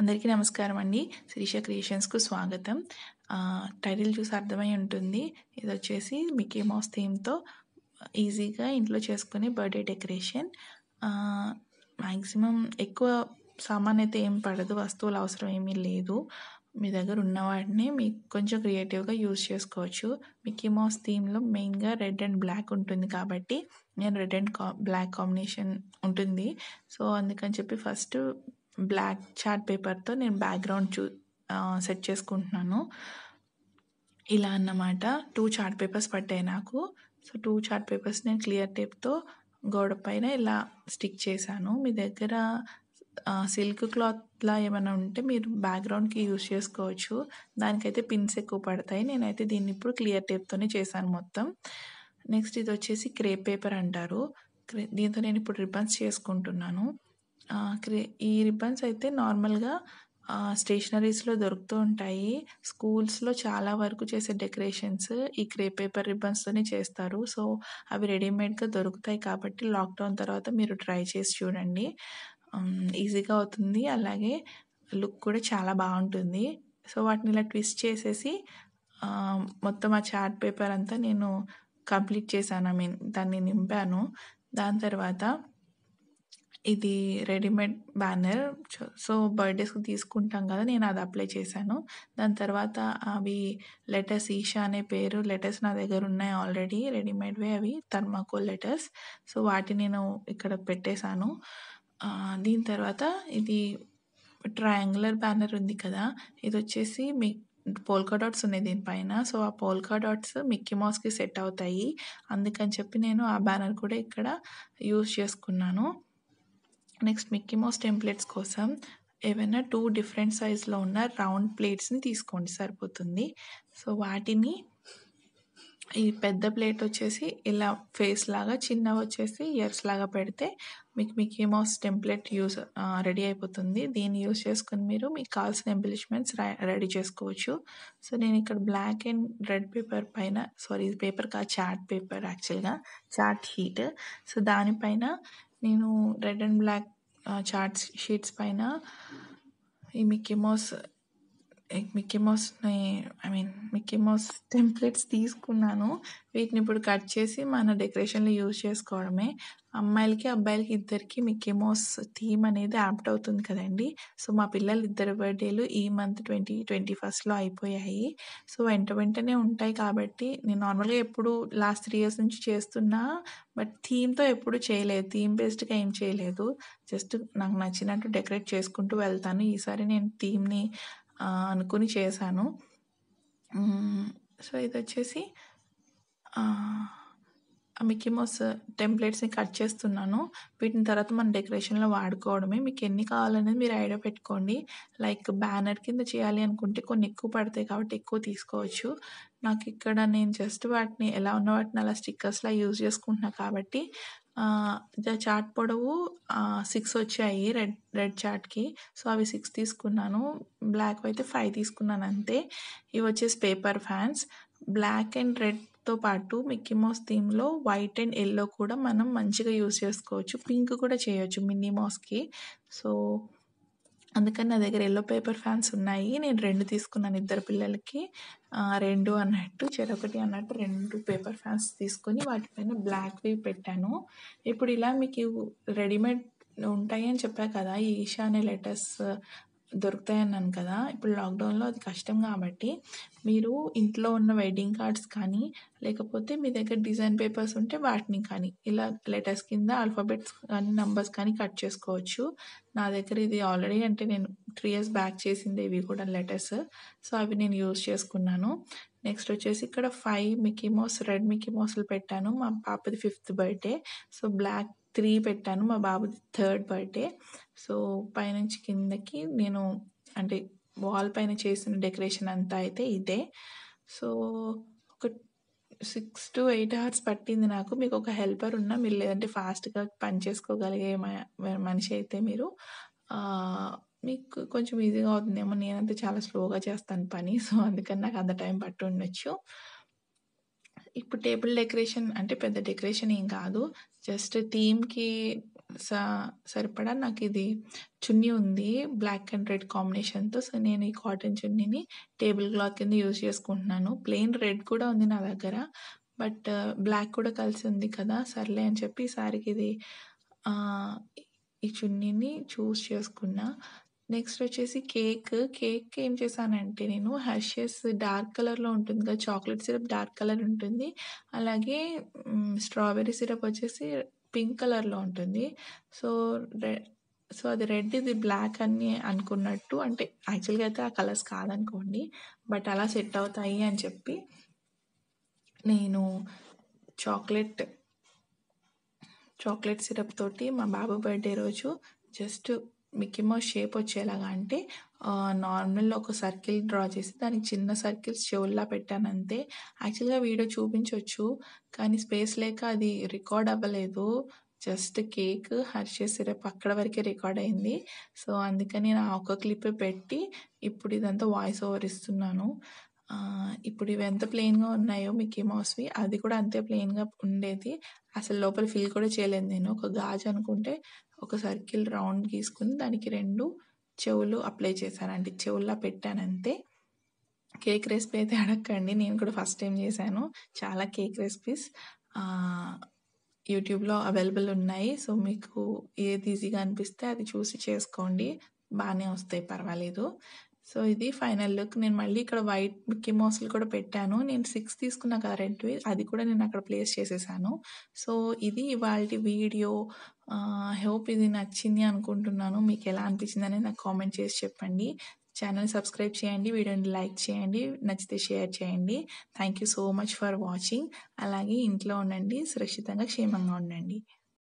అందరికీ నమస్కారం అండి శిరీష క్రియేషన్స్కు స్వాగతం టైటిల్ చూసి అర్థమై ఉంటుంది ఇది వచ్చేసి మికీ మౌస్ థీమ్తో ఈజీగా ఇంట్లో చేసుకునే బర్త్డే డెకరేషన్ మ్యాక్సిమం ఎక్కువ సామాన్ అయితే ఏం పడదు వస్తువులు అవసరం ఏమీ లేదు మీ దగ్గర ఉన్న వాటిని మీకు కొంచెం క్రియేటివ్గా యూజ్ చేసుకోవచ్చు మిక్కీ మౌస్ థీమ్లో మెయిన్గా రెడ్ అండ్ బ్లాక్ ఉంటుంది కాబట్టి నేను రెడ్ అండ్ కా బ్లాక్ కాంబినేషన్ ఉంటుంది సో అందుకని చెప్పి ఫస్ట్ బ్లాక్ చార్ట్ పేపర్తో నేను బ్యాక్గ్రౌండ్ చూ సెట్ చేసుకుంటున్నాను ఇలా అన్నమాట టూ చార్ట్ పేపర్స్ పట్టాయి నాకు సో టూ చార్ట్ పేపర్స్ నేను క్లియర్ టేప్తో గోడ పైన ఇలా స్టిక్ చేశాను మీ దగ్గర సిల్క్ క్లాత్లా ఏమైనా ఉంటే మీరు బ్యాక్గ్రౌండ్కి యూజ్ చేసుకోవచ్చు దానికైతే పిన్స్ ఎక్కువ పడతాయి నేనైతే దీన్ని ఇప్పుడు క్లియర్ టేప్తోనే చేశాను మొత్తం నెక్స్ట్ ఇది వచ్చేసి క్రేప్ పేపర్ అంటారు దీంతో నేను ఇప్పుడు రిబన్స్ చేసుకుంటున్నాను క్రే ఈ రిబ్బన్స్ అయితే నార్మల్గా స్టేషనరీస్లో దొరుకుతూ ఉంటాయి స్కూల్స్లో చాలా వరకు చేసే డెకరేషన్స్ ఈ క్రే పేపర్ రిబ్బన్స్తోనే చేస్తారు సో అవి రెడీమేడ్గా దొరుకుతాయి కాబట్టి లాక్డౌన్ తర్వాత మీరు ట్రై చేసి చూడండి ఈజీగా అవుతుంది అలాగే లుక్ కూడా చాలా బాగుంటుంది సో వాటిని ఇలా ట్విస్ట్ చేసేసి మొత్తం ఆ చార్ట్ పేపర్ అంతా నేను కంప్లీట్ చేశాను ఐ మీన్ దాన్ని నింపాను దాని తర్వాత ఇది రెడీమేడ్ బ్యానర్ సో బర్త్డేస్కి తీసుకుంటాం కదా నేను అది అప్లై చేశాను దాని తర్వాత అవి లెటర్స్ ఈషా అనే పేరు లెటర్స్ నా దగ్గర ఉన్నాయి ఆల్రెడీ రెడీమేడ్వే అవి థర్మాకోల్ లెటర్స్ సో వాటి నేను ఇక్కడ పెట్టేశాను దీని తర్వాత ఇది ట్రయాంగులర్ బ్యానర్ ఉంది కదా ఇది వచ్చేసి మీ పోల్కా డాట్స్ ఉన్నాయి దీనిపైన సో ఆ పోల్కా డాట్స్ మిక్కీ మౌస్కి సెట్ అవుతాయి అందుకని చెప్పి నేను ఆ బ్యానర్ కూడా ఇక్కడ యూజ్ చేసుకున్నాను నెక్స్ట్ మిక్కీ మౌస్ టెంప్లెట్స్ కోసం ఏవైనా టూ డిఫరెంట్ సైజ్లో ఉన్న రౌండ్ ప్లేట్స్ని తీసుకోండి సరిపోతుంది సో వాటిని ఈ పెద్ద ప్లేట్ వచ్చేసి ఇలా ఫేస్ లాగా చిన్న వచ్చేసి ఇయర్స్ లాగా పెడితే మీకు Mickey Mouse template use ready అయిపోతుంది దీన్ని యూస్ చేసుకుని మీరు మీకు కావాల్సిన ఎంబలిష్మెంట్స్ రెడీ చేసుకోవచ్చు సో నేను ఇక్కడ బ్లాక్ అండ్ రెడ్ పేపర్ పైన సారీ పేపర్ కాదు చాట్ పేపర్ యాక్చువల్గా చాట్ హీట్ సో దానిపైన నేను red and black charts sheets పైన ఈ Mickey Mouse Mickey Mouse I mean Mickey Mouse templates తీసుకున్నాను వీటిని ఇప్పుడు కట్ చేసి మన డెకరేషన్లో యూజ్ చేసుకోవడమే అమ్మాయిలకి అబ్బాయిలకి ఇద్దరికి మిక్కీ మౌస్ థీమ్ అనేది యాప్ట్ అవుతుంది కదండి సో మా పిల్లలు ఇద్దరు బర్త్డేలు ఈ మంత్ ట్వంటీ ట్వంటీ ఫస్ట్లో అయిపోయాయి సో వెంట వెంటనే ఉంటాయి కాబట్టి నేను నార్మల్గా ఎప్పుడు లాస్ట్ త్రీ ఇయర్స్ నుంచి చేస్తున్నా బట్ థీమ్తో ఎప్పుడు చేయలేదు థీమ్ బేస్డ్గా ఏం చేయలేదు జస్ట్ నాకు నచ్చినట్టు డెకరేట్ చేసుకుంటూ వెళ్తాను ఈసారి నేను థీమ్ని అనుకుని చేశాను సో ఇది వచ్చేసి మిక్కీ మౌస్ టెంప్లెట్స్ని కట్ చేస్తున్నాను వీటిని తర్వాత మన డెకరేషన్లో వాడుకోవడమే మీకు ఎన్ని కావాలనేది మీరు ఐడియా పెట్టుకోండి లైక్ బ్యానర్ కింద చేయాలి అనుకుంటే కొన్ని ఎక్కువ పడతాయి కాబట్టి ఎక్కువ తీసుకోవచ్చు నాకు ఇక్కడ నేను జస్ట్ వాటిని ఎలా ఉన్న వాటిని అలా స్టిక్కర్స్లా యూజ్ చేసుకుంటున్నా కాబట్టి చాట్ పొడవు సిక్స్ వచ్చాయి రెడ్ రెడ్ చాట్కి సో అవి సిక్స్ తీసుకున్నాను బ్లాక్ అయితే ఫైవ్ తీసుకున్నాను అంతే ఇవి వచ్చేసి పేపర్ ఫ్యాన్స్ బ్లాక్ అండ్ రెడ్తో పాటు మిక్కీ మౌస్ థీమ్లో వైట్ అండ్ ఎల్లో కూడా మనం మంచిగా యూస్ చేసుకోవచ్చు పింక్ కూడా చేయొచ్చు మిన్నీ మౌస్కి సో అందుకని నా దగ్గర ఎల్లో పేపర్ ఫ్యాన్స్ ఉన్నాయి నేను రెండు తీసుకున్నాను ఇద్దరు పిల్లలకి రెండు అన్నట్టు చెరొకటి అన్నట్టు రెండు పేపర్ ఫ్యాన్స్ తీసుకొని వాటిపైన బ్లాక్వి పెట్టాను ఇప్పుడు ఇలా మీకు రెడీమేడ్ ఉంటాయని చెప్పా కదా ఈ ఈషా అనే లెటర్స్ దొరుకుతాయి అన్నాను కదా ఇప్పుడు లాక్డౌన్లో అది కష్టం కాబట్టి మీరు ఇంట్లో ఉన్న వెడ్డింగ్ కార్డ్స్ కానీ లేకపోతే మీ దగ్గర డిజైన్ పేపర్స్ ఉంటే వాటిని కానీ ఇలా లెటర్స్ కింద ఆల్ఫాబెట్స్ కానీ నంబర్స్ కానీ కట్ చేసుకోవచ్చు నా దగ్గర ఇది ఆల్రెడీ అంటే నేను త్రీ ఇయర్స్ బ్యాక్ చేసింది ఇవి కూడా లెటర్స్ సో అవి నేను యూజ్ చేసుకున్నాను నెక్స్ట్ వచ్చేసి ఇక్కడ ఫైవ్ మికీమోస్ రెడ్ మికీమోస్లు పెట్టాను మా పాపది fifth birthday so black three పెట్టాను మా బాబుది థర్డ్ బర్త్డే సో పైనుంచి కిందకి నేను అంటే వాల్ పైన చేసిన డెకరేషన్ అంతా అయితే ఇదే సో ఒక సిక్స్ టు ఎయిట్ అవర్స్ పట్టింది నాకు మీకు ఒక హెల్పర్ ఉన్నా మీరు లేదంటే ఫాస్ట్గా పని చేసుకోగలిగే మనిషి అయితే మీరు మీకు కొంచెం ఈజీగా అవుతుందేమో నేనంతా చాలా స్లోగా చేస్తాను పని సో అందుకని నాకు అంత టైం ఉండొచ్చు ఇప్పుడు టేబుల్ డెకరేషన్ అంటే పెద్ద డెకరేషన్ ఏం కాదు జస్ట్ థీమ్కి స సరిపడా నాకు ఇది చున్నీ ఉంది బ్లాక్ అండ్ రెడ్ కాంబినేషన్తో సో నేను ఈ కాటన్ చున్నీని టేబుల్ క్లాత్ కింద యూజ్ చేసుకుంటున్నాను ప్లెయిన్ రెడ్ కూడా ఉంది నా దగ్గర బట్ బ్లాక్ కూడా కలిసి ఉంది కదా సర్లే అని చెప్పి ఈసారికి ఇది ఈ చున్నీని చూస్ చేసుకున్నా నెక్స్ట్ వచ్చేసి కేక్ కేక్ ఏం చేశానంటే నేను హర్షెస్ డార్క్ కలర్లో ఉంటుంది కదా చాక్లెట్ సిరప్ డార్క్ కలర్ ఉంటుంది అలాగే స్ట్రాబెర్రీ సిరప్ వచ్చేసి పింక్ కలర్లో ఉంటుంది సో సో అది రెడ్ ఇది బ్లాక్ అని అనుకున్నట్టు అంటే యాక్చువల్గా అయితే ఆ కలర్స్ కాదనుకోండి బట్ అలా సెట్ అవుతాయి అని చెప్పి నేను చాక్లెట్ చాక్లెట్ సిరప్ తోటి మా బాబు బర్త్డే రోజు జస్ట్ మిక్కీ మౌస్ షేప్ వచ్చేలాగా అంటే నార్మల్ ఒక సర్కిల్ డ్రా చేసి దానికి చిన్న సర్కిల్స్ చెవుల్లా పెట్టాను అంతే యాక్చువల్గా వీడియో చూపించవచ్చు కానీ స్పేస్ లేక అది రికార్డ్ అవ్వలేదు జస్ట్ కేక్ హర్షే సిరప్ అక్కడ వరకే రికార్డ్ అయింది సో అందుకని నేను ఆ ఒక క్లిప్ పెట్టి ఇప్పుడు ఇదంతా వాయిస్ ఓవర్ ఇస్తున్నాను ఇప్పుడు ఇవి ఎంత ప్లెయిన్గా ఉన్నాయో మిక్కీ మౌస్వి అది కూడా అంతే ప్లెయిన్గా ఉండేది అసలు లోపల ఫిల్ కూడా చేయలేదు నేను ఒక గాజు అనుకుంటే ఒక సర్కిల్ రౌండ్ గీసుకుని దానికి రెండు చెవులు అప్లై చేశానండి చెవుల్లో పెట్టానంతే కేక్ రెసిపీ అయితే అడగండి నేను కూడా ఫస్ట్ టైం చేశాను చాలా కేక్ రెసిపీస్ యూట్యూబ్లో అవైలబుల్ ఉన్నాయి సో మీకు ఏది ఈజీగా అనిపిస్తే అది చూసి చేసుకోండి బాగానే వస్తాయి పర్వాలేదు సో ఇది ఫైనల్ లుక్ నేను మళ్ళీ ఇక్కడ వైట్ మిక్కీ మౌస్లు కూడా పెట్టాను నేను సిక్స్ తీసుకున్నా కదా రెంట్వి అది కూడా నేను అక్కడ ప్లేస్ చేసేసాను సో ఇది ఇవాళ వీడియో హోప్ ఇది నచ్చింది అనుకుంటున్నాను మీకు ఎలా అనిపించింది అనేది నాకు కామెంట్ చేసి చెప్పండి ఛానల్ సబ్స్క్రైబ్ చేయండి వీడియోని లైక్ చేయండి నచ్చితే షేర్ చేయండి thank you so much for watching అలాగే ఇంట్లో ఉండండి సురక్షితంగా క్షేమంగా ఉండండి